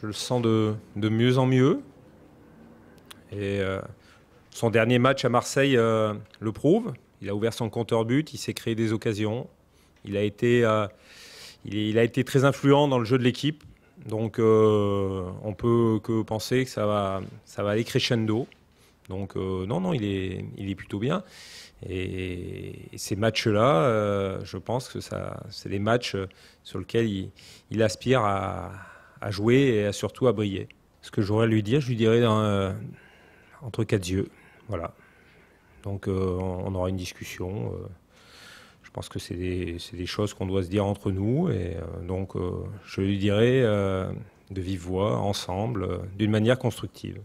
je le sens de, mieux en mieux. Et euh, son dernier match à Marseille euh, le prouve. Il a ouvert son compteur but, il s'est créé des occasions. Euh, il a été, très influent dans le jeu de l'équipe. Donc on peut que penser que ça va, aller crescendo. Donc non, non, il est, plutôt bien. Et, ces matchs-là, je pense que c'est des matchs sur lesquels il aspire à, à jouer et surtout à briller. Ce que j'aurais à lui dire, je lui dirais hein, euh, entre quatre yeux. Voilà. Donc euh, on aura une discussion. Euh. je pense que c'est des, des, choses qu'on doit se dire entre nous. Et donc je lui dirais de vive voix, ensemble, d'une manière constructive.